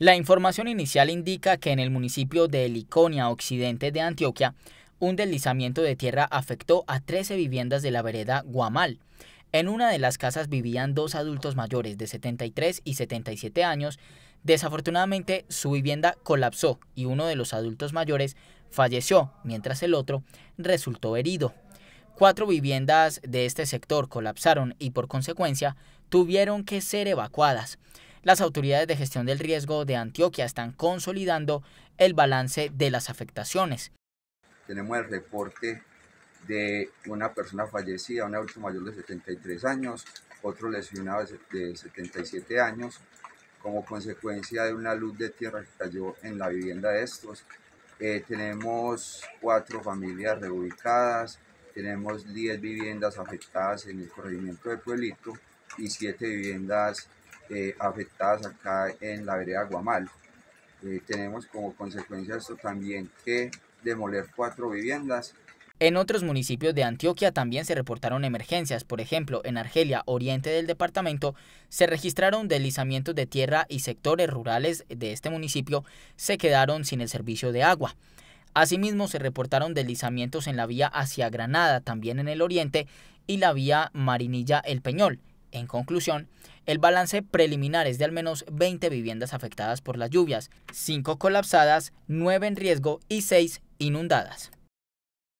La información inicial indica que en el municipio de Liconia, occidente de Antioquia, un deslizamiento de tierra afectó a 13 viviendas de la vereda Guamal. En una de las casas vivían dos adultos mayores de 73 y 77 años. Desafortunadamente, su vivienda colapsó y uno de los adultos mayores falleció, mientras el otro resultó herido. Cuatro viviendas de este sector colapsaron y por consecuencia tuvieron que ser evacuadas las autoridades de gestión del riesgo de Antioquia están consolidando el balance de las afectaciones. Tenemos el reporte de una persona fallecida, un adulto mayor de 73 años, otro lesionado de 77 años, como consecuencia de una luz de tierra que cayó en la vivienda de estos. Eh, tenemos cuatro familias reubicadas, tenemos 10 viviendas afectadas en el corregimiento de Pueblito y 7 viviendas eh, afectadas acá en la vereda Guamal. Eh, tenemos como consecuencia esto también que demoler cuatro viviendas. En otros municipios de Antioquia también se reportaron emergencias, por ejemplo, en Argelia, oriente del departamento, se registraron deslizamientos de tierra y sectores rurales de este municipio se quedaron sin el servicio de agua. Asimismo, se reportaron deslizamientos en la vía hacia Granada, también en el oriente, y la vía Marinilla-El Peñol, en conclusión, el balance preliminar es de al menos 20 viviendas afectadas por las lluvias, 5 colapsadas, 9 en riesgo y 6 inundadas.